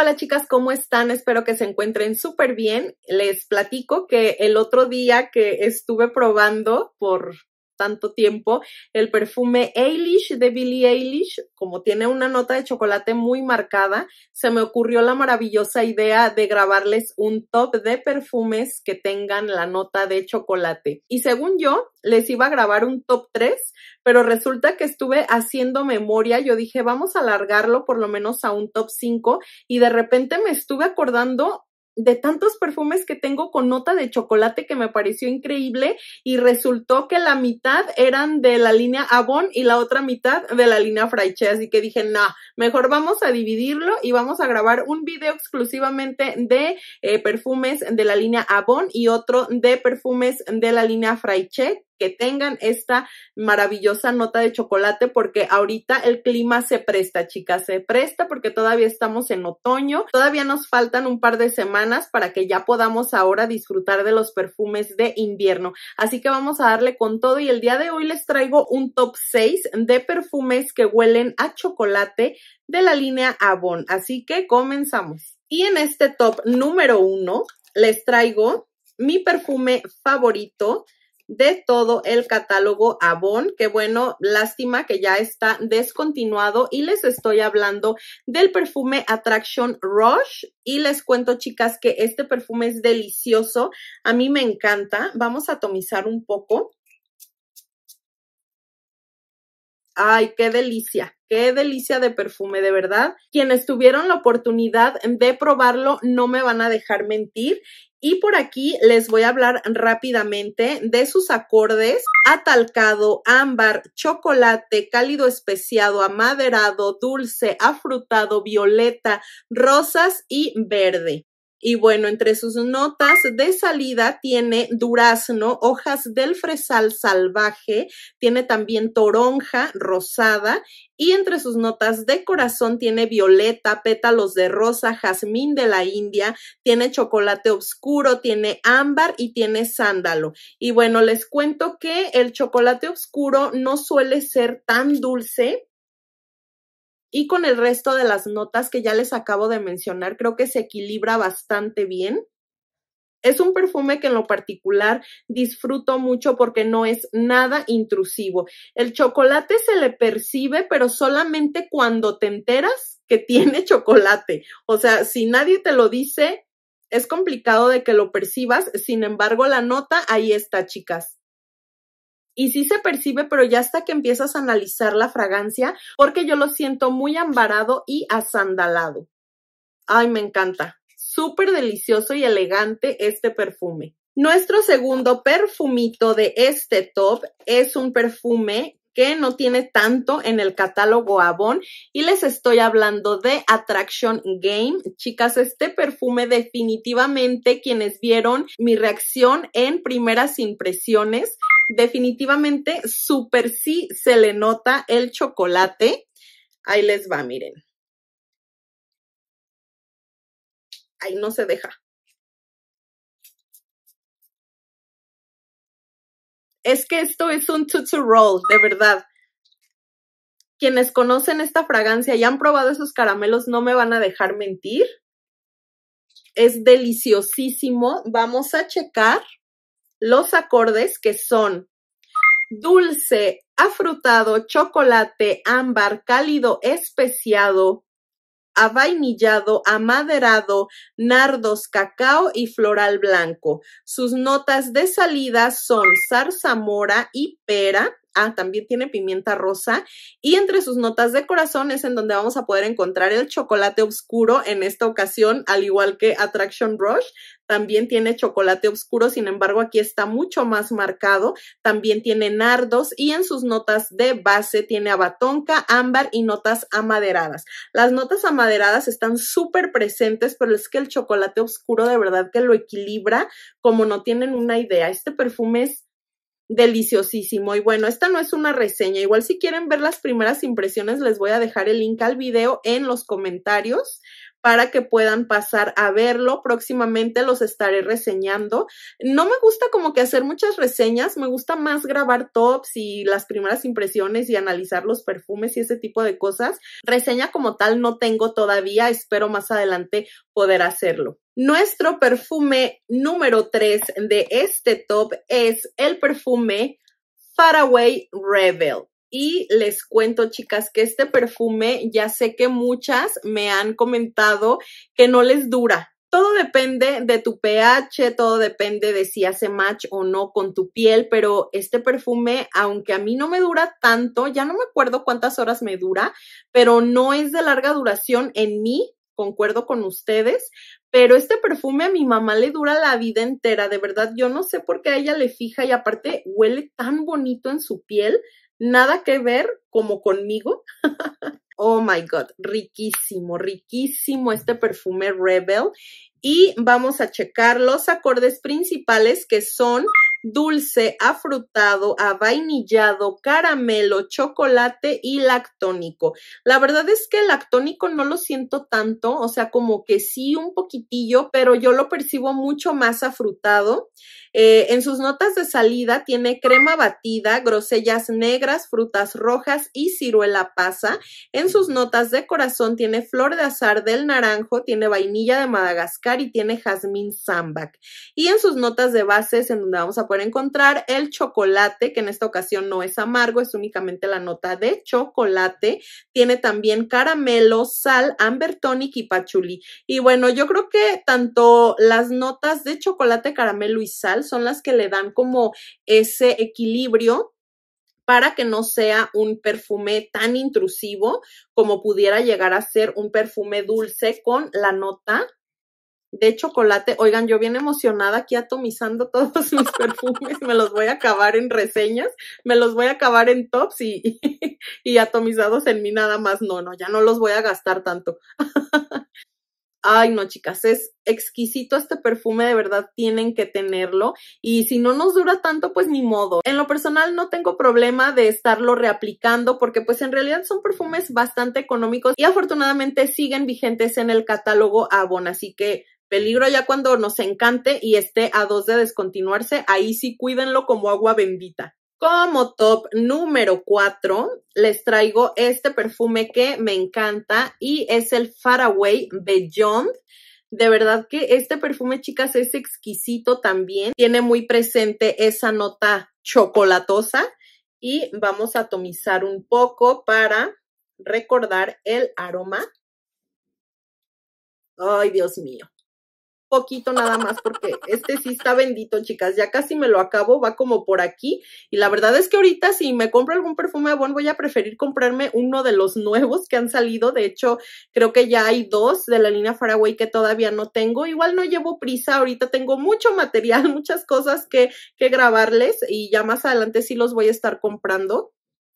Hola, chicas, ¿cómo están? Espero que se encuentren súper bien. Les platico que el otro día que estuve probando por tanto tiempo, el perfume Eilish de Billie Eilish, como tiene una nota de chocolate muy marcada, se me ocurrió la maravillosa idea de grabarles un top de perfumes que tengan la nota de chocolate. Y según yo, les iba a grabar un top 3, pero resulta que estuve haciendo memoria, yo dije, vamos a alargarlo por lo menos a un top 5 y de repente me estuve acordando de tantos perfumes que tengo con nota de chocolate que me pareció increíble y resultó que la mitad eran de la línea Avon y la otra mitad de la línea Fraiche, así que dije, no, mejor vamos a dividirlo y vamos a grabar un video exclusivamente de eh, perfumes de la línea Avon y otro de perfumes de la línea Fraiche que tengan esta maravillosa nota de chocolate porque ahorita el clima se presta, chicas, se presta porque todavía estamos en otoño, todavía nos faltan un par de semanas para que ya podamos ahora disfrutar de los perfumes de invierno. Así que vamos a darle con todo y el día de hoy les traigo un top 6 de perfumes que huelen a chocolate de la línea Avon. Así que comenzamos. Y en este top número uno les traigo mi perfume favorito de todo el catálogo Avon, Qué bueno, lástima que ya está descontinuado y les estoy hablando del perfume Attraction Rush y les cuento chicas que este perfume es delicioso, a mí me encanta, vamos a atomizar un poco. Ay, qué delicia, qué delicia de perfume, de verdad. Quienes tuvieron la oportunidad de probarlo no me van a dejar mentir y por aquí les voy a hablar rápidamente de sus acordes. Atalcado, ámbar, chocolate, cálido especiado, amaderado, dulce, afrutado, violeta, rosas y verde. Y bueno, entre sus notas de salida tiene durazno, hojas del fresal salvaje, tiene también toronja rosada y entre sus notas de corazón tiene violeta, pétalos de rosa, jazmín de la India, tiene chocolate oscuro, tiene ámbar y tiene sándalo. Y bueno, les cuento que el chocolate oscuro no suele ser tan dulce y con el resto de las notas que ya les acabo de mencionar, creo que se equilibra bastante bien. Es un perfume que en lo particular disfruto mucho porque no es nada intrusivo. El chocolate se le percibe, pero solamente cuando te enteras que tiene chocolate. O sea, si nadie te lo dice, es complicado de que lo percibas. Sin embargo, la nota ahí está, chicas y sí se percibe, pero ya hasta que empiezas a analizar la fragancia, porque yo lo siento muy ambarado y asandalado. Ay, me encanta. Súper delicioso y elegante este perfume. Nuestro segundo perfumito de este top es un perfume que no tiene tanto en el catálogo Avon y les estoy hablando de Attraction Game. Chicas, este perfume definitivamente quienes vieron mi reacción en primeras impresiones definitivamente súper sí se le nota el chocolate. Ahí les va, miren. Ahí no se deja. Es que esto es un tutu Roll, de verdad. Quienes conocen esta fragancia y han probado esos caramelos no me van a dejar mentir. Es deliciosísimo. Vamos a checar los acordes que son dulce, afrutado, chocolate, ámbar, cálido, especiado, avainillado, amaderado, nardos, cacao y floral blanco. Sus notas de salida son zarzamora y pera Ah, también tiene pimienta rosa. Y entre sus notas de corazón es en donde vamos a poder encontrar el chocolate oscuro en esta ocasión, al igual que Attraction Rush. También tiene chocolate oscuro, sin embargo, aquí está mucho más marcado. También tiene nardos y en sus notas de base tiene abatonca, ámbar y notas amaderadas. Las notas amaderadas están súper presentes, pero es que el chocolate oscuro de verdad que lo equilibra como no tienen una idea. Este perfume es deliciosísimo. Y bueno, esta no es una reseña. Igual si quieren ver las primeras impresiones, les voy a dejar el link al video en los comentarios para que puedan pasar a verlo. Próximamente los estaré reseñando. No me gusta como que hacer muchas reseñas, me gusta más grabar tops y las primeras impresiones y analizar los perfumes y ese tipo de cosas. Reseña como tal no tengo todavía, espero más adelante poder hacerlo. Nuestro perfume número 3 de este top es el perfume Faraway Rebel. Y les cuento, chicas, que este perfume ya sé que muchas me han comentado que no les dura, todo depende de tu pH, todo depende de si hace match o no con tu piel, pero este perfume, aunque a mí no me dura tanto, ya no me acuerdo cuántas horas me dura, pero no es de larga duración en mí, concuerdo con ustedes, pero este perfume a mi mamá le dura la vida entera, de verdad, yo no sé por qué a ella le fija y aparte huele tan bonito en su piel, nada que ver como conmigo. oh my god, riquísimo, riquísimo este perfume Rebel y vamos a checar los acordes principales que son dulce, afrutado, avainillado, caramelo, chocolate y lactónico. La verdad es que el lactónico no lo siento tanto, o sea, como que sí un poquitillo, pero yo lo percibo mucho más afrutado. Eh, en sus notas de salida tiene crema batida, grosellas negras, frutas rojas y ciruela pasa. En sus notas de corazón tiene flor de azar del naranjo, tiene vainilla de Madagascar y tiene jazmín sambac. Y en sus notas de bases, en donde vamos a poder encontrar el chocolate, que en esta ocasión no es amargo, es únicamente la nota de chocolate. Tiene también caramelo, sal, amber tonic y pachuli. Y bueno, yo creo que tanto las notas de chocolate, caramelo y sal son las que le dan como ese equilibrio para que no sea un perfume tan intrusivo como pudiera llegar a ser un perfume dulce con la nota de chocolate. Oigan, yo bien emocionada aquí atomizando todos mis perfumes, me los voy a acabar en reseñas, me los voy a acabar en tops y, y, y atomizados en mí nada más. No, no, ya no los voy a gastar tanto. Ay, no, chicas, es exquisito este perfume, de verdad tienen que tenerlo. Y si no nos dura tanto, pues ni modo. En lo personal no tengo problema de estarlo reaplicando porque pues en realidad son perfumes bastante económicos y afortunadamente siguen vigentes en el catálogo Avon, así que peligro ya cuando nos encante y esté a dos de descontinuarse, ahí sí cuídenlo como agua bendita. Como top número 4, les traigo este perfume que me encanta y es el Faraway Beyond. De verdad que este perfume, chicas, es exquisito también. Tiene muy presente esa nota chocolatosa y vamos a atomizar un poco para recordar el aroma. Ay, Dios mío poquito nada más porque este sí está bendito, chicas. Ya casi me lo acabo, va como por aquí. Y la verdad es que ahorita si me compro algún perfume bueno voy a preferir comprarme uno de los nuevos que han salido. De hecho, creo que ya hay dos de la línea Faraway que todavía no tengo. Igual no llevo prisa, ahorita tengo mucho material, muchas cosas que, que grabarles y ya más adelante sí los voy a estar comprando.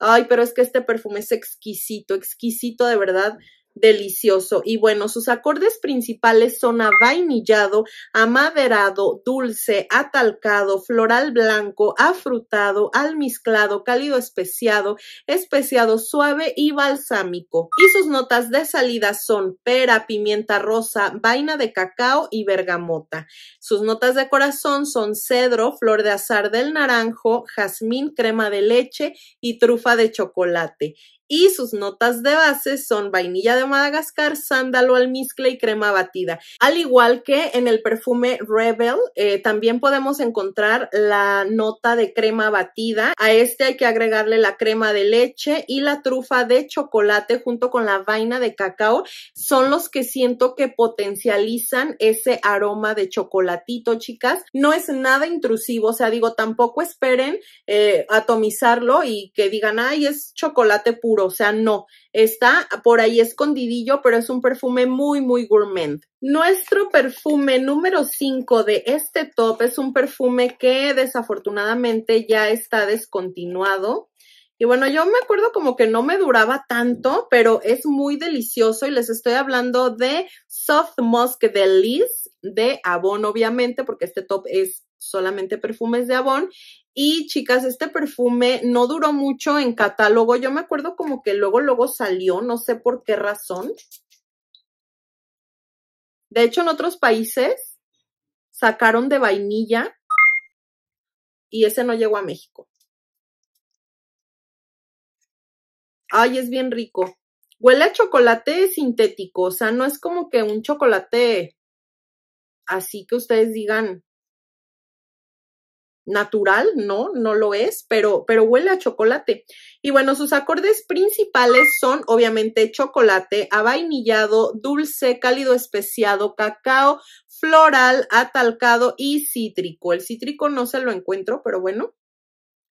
Ay, pero es que este perfume es exquisito, exquisito de verdad delicioso. Y bueno, sus acordes principales son avainillado, amaderado, dulce, atalcado, floral blanco, afrutado, almizclado, cálido especiado, especiado suave y balsámico. Y sus notas de salida son pera, pimienta rosa, vaina de cacao y bergamota. Sus notas de corazón son cedro, flor de azar del naranjo, jazmín, crema de leche y trufa de chocolate y sus notas de base son vainilla de Madagascar, sándalo, almizcle y crema batida. Al igual que en el perfume Rebel, eh, también podemos encontrar la nota de crema batida. A este hay que agregarle la crema de leche y la trufa de chocolate junto con la vaina de cacao. Son los que siento que potencializan ese aroma de chocolatito, chicas. No es nada intrusivo, o sea, digo, tampoco esperen eh, atomizarlo y que digan, ay, es chocolate puro o sea, no, está por ahí escondidillo, pero es un perfume muy, muy gourmet. Nuestro perfume número 5 de este top es un perfume que desafortunadamente ya está descontinuado. Y bueno, yo me acuerdo como que no me duraba tanto, pero es muy delicioso y les estoy hablando de Soft Musk de de Avon, obviamente, porque este top es solamente perfumes de Avon y chicas, este perfume no duró mucho en catálogo. Yo me acuerdo como que luego, luego salió, no sé por qué razón. De hecho, en otros países sacaron de vainilla y ese no llegó a México. Ay, es bien rico. Huele a chocolate sintético, o sea, no es como que un chocolate así que ustedes digan, natural, no, no lo es, pero, pero huele a chocolate. Y bueno, sus acordes principales son obviamente chocolate, avainillado, dulce, cálido especiado, cacao, floral, atalcado y cítrico. El cítrico no se lo encuentro, pero bueno,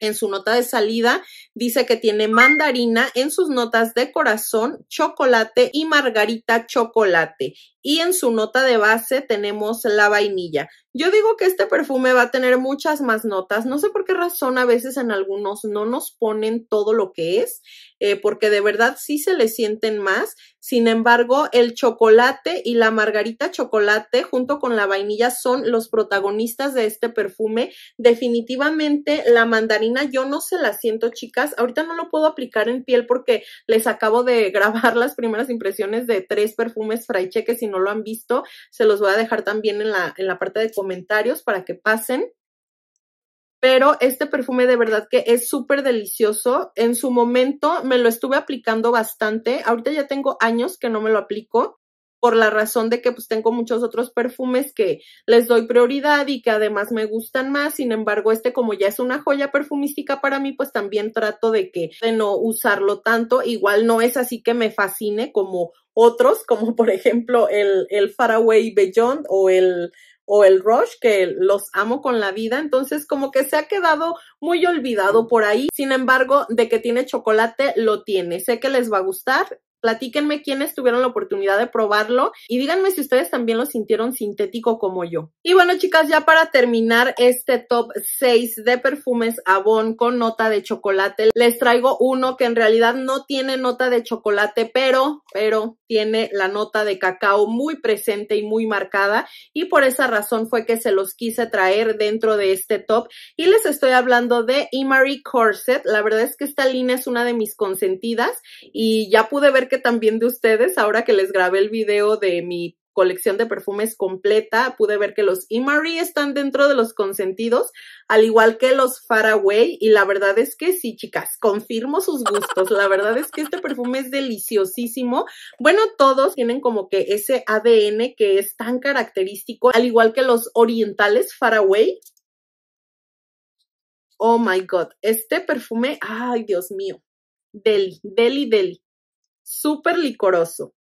en su nota de salida dice que tiene mandarina en sus notas de corazón, chocolate y margarita chocolate y en su nota de base tenemos la vainilla. Yo digo que este perfume va a tener muchas más notas. No sé por qué razón a veces en algunos no nos ponen todo lo que es, eh, porque de verdad sí se le sienten más. Sin embargo, el chocolate y la margarita chocolate junto con la vainilla son los protagonistas de este perfume. Definitivamente la mandarina yo no se la siento, chicas. Ahorita no lo puedo aplicar en piel porque les acabo de grabar las primeras impresiones de tres perfumes fraiche que sin no lo han visto, se los voy a dejar también en la, en la parte de comentarios para que pasen. Pero este perfume de verdad que es súper delicioso. En su momento me lo estuve aplicando bastante. Ahorita ya tengo años que no me lo aplico por la razón de que pues tengo muchos otros perfumes que les doy prioridad y que además me gustan más. Sin embargo, este como ya es una joya perfumística para mí, pues también trato de que de no usarlo tanto. Igual no es así que me fascine como otros, como por ejemplo el, el Faraway Beyond o el, o el Rush, que los amo con la vida. Entonces, como que se ha quedado muy olvidado por ahí. Sin embargo, de que tiene chocolate, lo tiene. Sé que les va a gustar Platíquenme quiénes tuvieron la oportunidad de probarlo y díganme si ustedes también lo sintieron sintético como yo. Y bueno, chicas, ya para terminar este top 6 de perfumes Avon con nota de chocolate, les traigo uno que en realidad no tiene nota de chocolate, pero, pero tiene la nota de cacao muy presente y muy marcada y por esa razón fue que se los quise traer dentro de este top y les estoy hablando de Imari Corset. La verdad es que esta línea es una de mis consentidas y ya pude ver que también de ustedes, ahora que les grabé el video de mi colección de perfumes completa, pude ver que los Imari están dentro de los consentidos, al igual que los Faraway, y la verdad es que sí, chicas, confirmo sus gustos. La verdad es que este perfume es deliciosísimo. Bueno, todos tienen como que ese ADN que es tan característico, al igual que los orientales Faraway. Oh my god, este perfume, ay Dios mío, deli, deli, deli súper licoroso.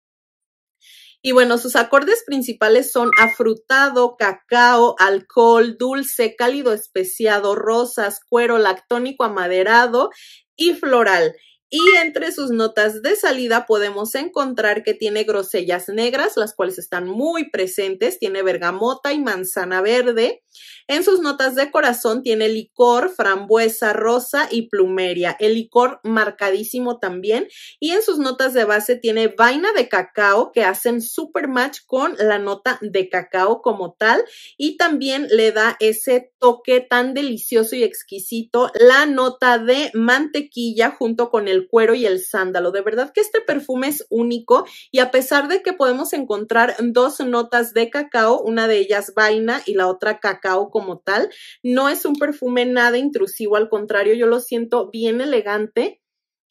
Y bueno, sus acordes principales son afrutado, cacao, alcohol, dulce, cálido especiado, rosas, cuero, lactónico amaderado y floral. Y entre sus notas de salida podemos encontrar que tiene grosellas negras, las cuales están muy presentes, tiene bergamota y manzana verde. En sus notas de corazón tiene licor, frambuesa, rosa y plumeria, el licor marcadísimo también. Y en sus notas de base tiene vaina de cacao que hacen super match con la nota de cacao como tal y también le da ese toque tan delicioso y exquisito la nota de mantequilla junto con el el cuero y el sándalo. De verdad que este perfume es único y a pesar de que podemos encontrar dos notas de cacao, una de ellas vaina y la otra cacao como tal, no es un perfume nada intrusivo, al contrario, yo lo siento bien elegante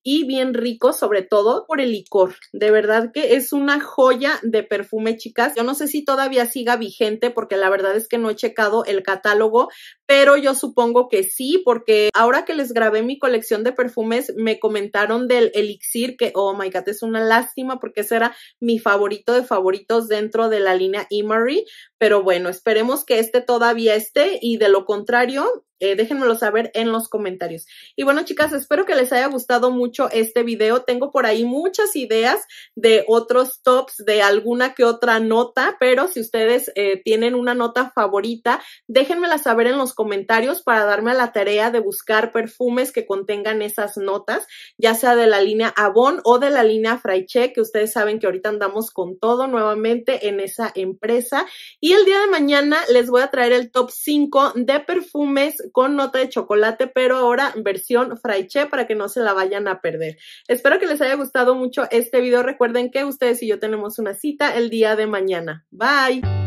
y bien rico, sobre todo por el licor. De verdad que es una joya de perfume, chicas. Yo no sé si todavía siga vigente porque la verdad es que no he checado el catálogo, pero yo supongo que sí, porque ahora que les grabé mi colección de perfumes, me comentaron del elixir que, oh my god, es una lástima porque ese era mi favorito de favoritos dentro de la línea Emery, pero bueno, esperemos que este todavía esté y de lo contrario, eh, déjenmelo saber en los comentarios. Y bueno, chicas, espero que les haya gustado mucho este video. Tengo por ahí muchas ideas de otros tops, de alguna que otra nota, pero si ustedes eh, tienen una nota favorita, déjenmela saber en los comentarios para darme a la tarea de buscar perfumes que contengan esas notas, ya sea de la línea Avon o de la línea Fraiche, que ustedes saben que ahorita andamos con todo nuevamente en esa empresa. Y el día de mañana les voy a traer el top 5 de perfumes con nota de chocolate, pero ahora versión Fraiche para que no se la vayan a perder. Espero que les haya gustado mucho este video. Recuerden que ustedes y yo tenemos una cita el día de mañana. Bye.